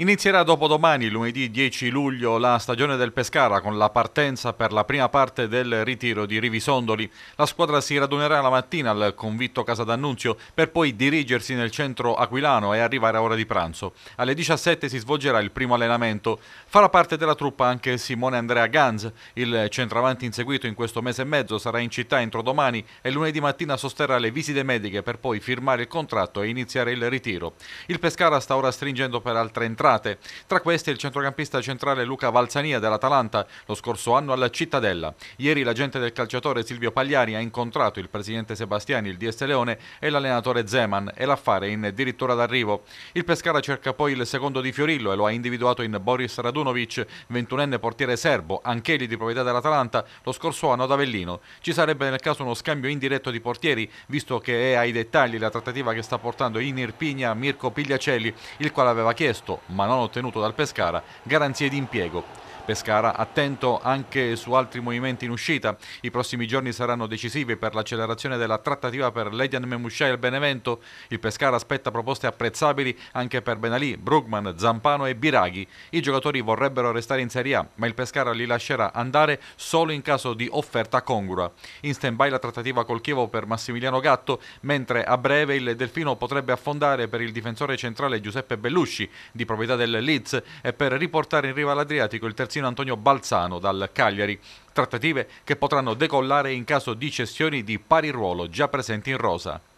Inizierà dopodomani, lunedì 10 luglio, la stagione del Pescara con la partenza per la prima parte del ritiro di Rivisondoli. La squadra si radunerà la mattina al convitto Casa d'Annunzio per poi dirigersi nel centro aquilano e arrivare a ora di pranzo. Alle 17 si svolgerà il primo allenamento. Farà parte della truppa anche Simone Andrea Ganz. Il centravanti inseguito in questo mese e mezzo sarà in città entro domani e lunedì mattina sosterrà le visite mediche per poi firmare il contratto e iniziare il ritiro. Il Pescara sta ora stringendo per altre entrate entrate. Tra queste il centrocampista centrale Luca Valzania dell'Atalanta, lo scorso anno alla Cittadella. Ieri l'agente del calciatore Silvio Pagliari ha incontrato il presidente Sebastiani, il DS Leone e l'allenatore Zeman e l'affare è in dirittura d'arrivo. Il Pescara cerca poi il secondo di Fiorillo e lo ha individuato in Boris Radunovic, 21enne portiere serbo, anch'egli di proprietà dell'Atalanta, lo scorso anno ad Avellino. Ci sarebbe nel caso uno scambio indiretto di portieri, visto che è ai dettagli la trattativa che sta portando in Irpigna Mirko Pigliacelli, il quale aveva chiesto, ma ma non ottenuto dal Pescara, garanzie di impiego. Pescara attento anche su altri movimenti in uscita. I prossimi giorni saranno decisivi per l'accelerazione della trattativa per Ledian Memuscia e il Benevento. Il Pescara aspetta proposte apprezzabili anche per Benalì, Brugman, Zampano e Biraghi. I giocatori vorrebbero restare in Serie A, ma il Pescara li lascerà andare solo in caso di offerta congrua. In stand-by la trattativa col Chievo per Massimiliano Gatto, mentre a breve il Delfino potrebbe affondare per il difensore centrale Giuseppe Bellusci, di proprietà del Leeds, e per riportare in riva l'Adriatico il terzino Agostino Antonio Balzano dal Cagliari, trattative che potranno decollare in caso di cessioni di pari ruolo già presenti in rosa.